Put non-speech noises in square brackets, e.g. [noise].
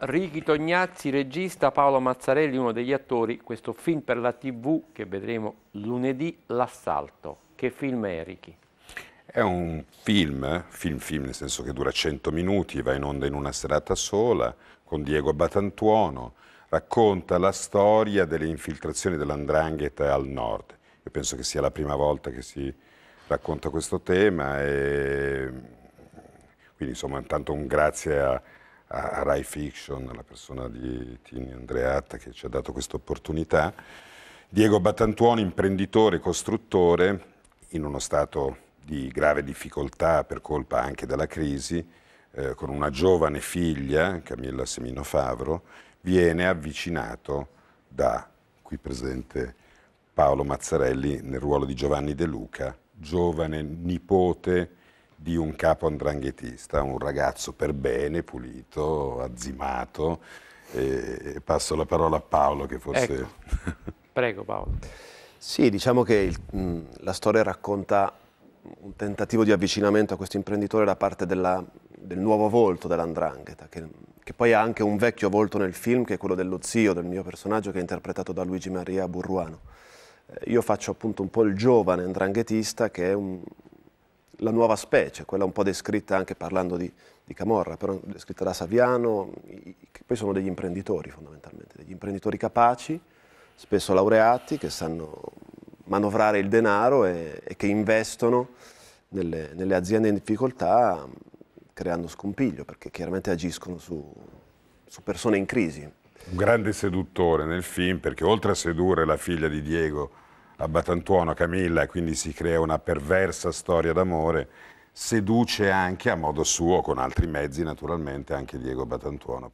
Ricky Tognazzi, regista, Paolo Mazzarelli, uno degli attori, questo film per la tv che vedremo lunedì, L'Assalto. Che film è Ricky? È un film, eh? film film nel senso che dura 100 minuti, va in onda in una serata sola, con Diego Batantuono, racconta la storia delle infiltrazioni dell'andrangheta al nord. Io penso che sia la prima volta che si racconta questo tema e quindi insomma intanto un grazie a a, Rai Fiction, alla persona di Tini Andreatta che ci ha dato questa opportunità. Diego Battantuono, imprenditore, costruttore, in uno stato di grave difficoltà per colpa anche della crisi, eh, con una giovane figlia, Camilla Semino Favro, viene avvicinato da qui presente Paolo Mazzarelli nel ruolo di Giovanni De Luca, giovane nipote di un capo andranghetista, un ragazzo per bene, pulito, azzimato. E passo la parola a Paolo che forse... Ecco. [laughs] Prego Paolo. sì, diciamo che il, mh, la storia racconta un tentativo di avvicinamento a questo imprenditore da parte della, del nuovo volto dell'Andrangheta, che, che, poi ha anche un vecchio volto nel film, che è quello dello zio del mio personaggio, che è interpretato da Luigi Maria Burruano. Eh, io faccio appunto un po' il giovane andranghetista, che è un, la nuova specie, quella un po' descritta anche parlando di, di Camorra, però descritta da Saviano, che poi sono degli imprenditori fondamentalmente, degli imprenditori capaci, spesso laureati, che sanno manovrare il denaro e, e che investono nelle, nelle, aziende in difficoltà creando scompiglio, perché chiaramente agiscono su, su persone in crisi. Un grande seduttore nel film, perché oltre a sedurre la figlia di Diego, a Batantuono Camilla e quindi si crea una perversa storia d'amore, seduce anche a modo suo, con altri mezzi naturalmente, anche Diego Batantuono.